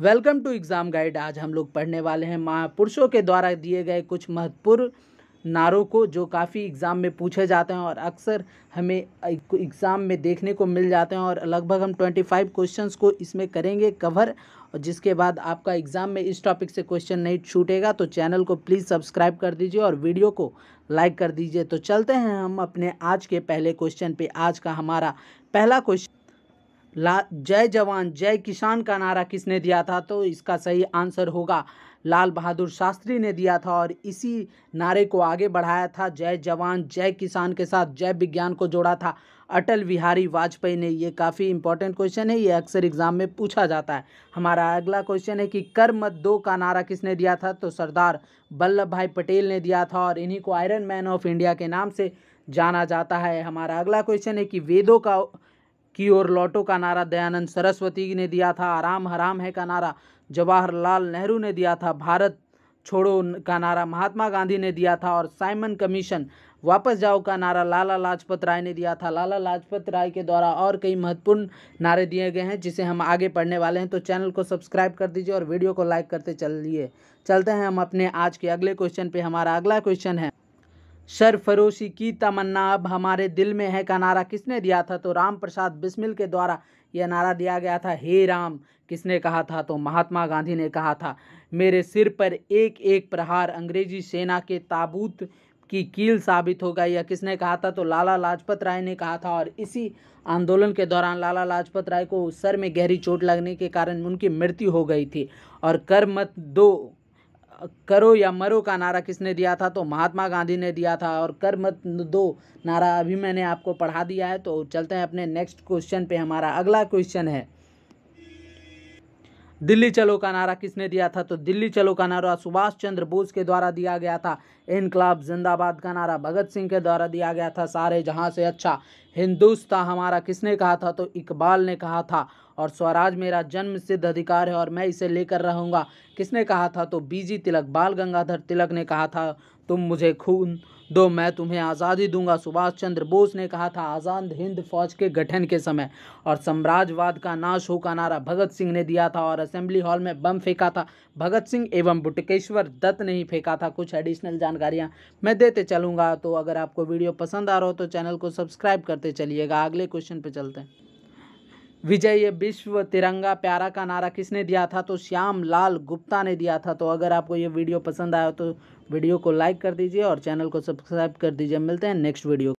welcome to exam guide आज हम लोग पढ़ने वाले हैं महापुरुषों के द्वारा दिए गए कुछ महत्वपूर्ण नारों को जो काफ़ी एग्ज़ाम में पूछे जाते हैं और अक्सर हमें एग्ज़ाम में देखने को मिल जाते हैं और लगभग हम ट्वेंटी फाइव क्वेश्चन को इसमें करेंगे कवर और जिसके बाद आपका एग्ज़ाम में इस टॉपिक से क्वेश्चन नहीं छूटेगा तो चैनल को प्लीज़ सब्सक्राइब कर दीजिए और वीडियो को लाइक कर दीजिए तो चलते हैं हम अपने आज के पहले क्वेश्चन पर आज का हमारा पहला क्वेश्चन ला जय जवान जय किसान का नारा किसने दिया था तो इसका सही आंसर होगा लाल बहादुर शास्त्री ने दिया था और इसी नारे को आगे बढ़ाया था जय जवान जय किसान के साथ जय विज्ञान को जोड़ा था अटल बिहारी वाजपेयी ने ये काफ़ी इंपॉर्टेंट क्वेश्चन है ये अक्सर एग्जाम में पूछा जाता है हमारा अगला क्वेश्चन है कि कर मत दो का नारा किसने दिया था तो सरदार वल्लभ भाई पटेल ने दिया था और इन्हीं को आयरन मैन ऑफ इंडिया के नाम से जाना जाता है हमारा अगला क्वेश्चन है कि वेदों का की ओर लौटो का नारा दयानंद सरस्वती ने दिया था आराम हराम है का नारा जवाहरलाल नेहरू ने दिया था भारत छोड़ो का नारा महात्मा गांधी ने दिया था और साइमन कमीशन वापस जाओ का नारा लाला लाजपत राय ने दिया था लाला लाजपत राय के द्वारा और कई महत्वपूर्ण नारे दिए गए हैं जिसे हम आगे पढ़ने वाले हैं तो चैनल को सब्सक्राइब कर दीजिए और वीडियो को लाइक करते चलिए चलते हैं हम अपने आज के अगले क्वेश्चन पे हमारा अगला क्वेश्चन है सरफरोशी की तमन्ना अब हमारे दिल में है का नारा किसने दिया था तो राम प्रसाद बिस्मिल के द्वारा यह नारा दिया गया था हे राम किसने कहा था तो महात्मा गांधी ने कहा था मेरे सिर पर एक एक प्रहार अंग्रेजी सेना के ताबूत की कील साबित होगा यह किसने कहा था तो लाला लाजपत राय ने कहा था और इसी आंदोलन के दौरान लाला लाजपत राय को सर में गहरी चोट लगने के कारण उनकी मृत्यु हो गई थी और कर मत दो करो या मरो का नारा किसने दिया था तो महात्मा गांधी ने दिया था और कर मत दो नारा अभी मैंने आपको पढ़ा दिया है तो चलते हैं अपने नेक्स्ट क्वेश्चन पे हमारा अगला क्वेश्चन है दिल्ली चलो का नारा किसने दिया था तो दिल्ली चलो का नारा सुभाष चंद्र बोस के द्वारा दिया गया था इनकलाब जिंदाबाद का नारा भगत सिंह के द्वारा दिया गया था सारे जहां से अच्छा हिंदुस्तान हमारा किसने कहा था तो इकबाल ने कहा था और स्वराज मेरा जन्म सिद्ध अधिकार है और मैं इसे लेकर रहूँगा किसने कहा था तो बीजी तिलक बाल गंगाधर तिलक ने कहा था तुम मुझे खून दो मैं तुम्हें आज़ादी दूंगा सुभाष चंद्र बोस ने कहा था आज़ाद हिंद फौज के गठन के समय और साम्राज्यवाद का नाश हो का नारा भगत सिंह ने दिया था और असेंबली हॉल में बम फेंका था भगत सिंह एवं बुटकेश्वर दत्त ने ही फेंका था कुछ एडिशनल जानकारियाँ मैं देते चलूँगा तो अगर आपको वीडियो पसंद आ रहा हो तो चैनल को सब्सक्राइब करते चलिएगा अगले क्वेश्चन पर चलते हैं विजय विश्व तिरंगा प्यारा का नारा किसने दिया था तो श्याम लाल गुप्ता ने दिया था तो अगर आपको ये वीडियो पसंद आया तो वीडियो को लाइक कर दीजिए और चैनल को सब्सक्राइब कर दीजिए मिलते हैं नेक्स्ट वीडियो